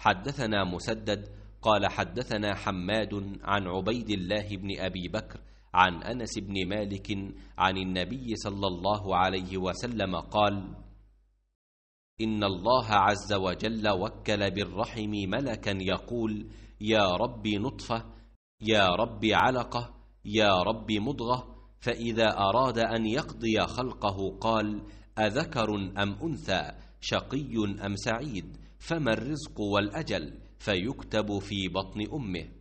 حدثنا مسدد قال حدثنا حماد عن عبيد الله بن أبي بكر عن أنس بن مالك عن النبي صلى الله عليه وسلم قال إن الله عز وجل وكل بالرحم ملكا يقول يا رب نطفة يا رب علقة يا رب مضغة فإذا أراد أن يقضي خلقه قال أذكر أم أنثى شقي أم سعيد فما الرزق والأجل فيكتب في بطن أمه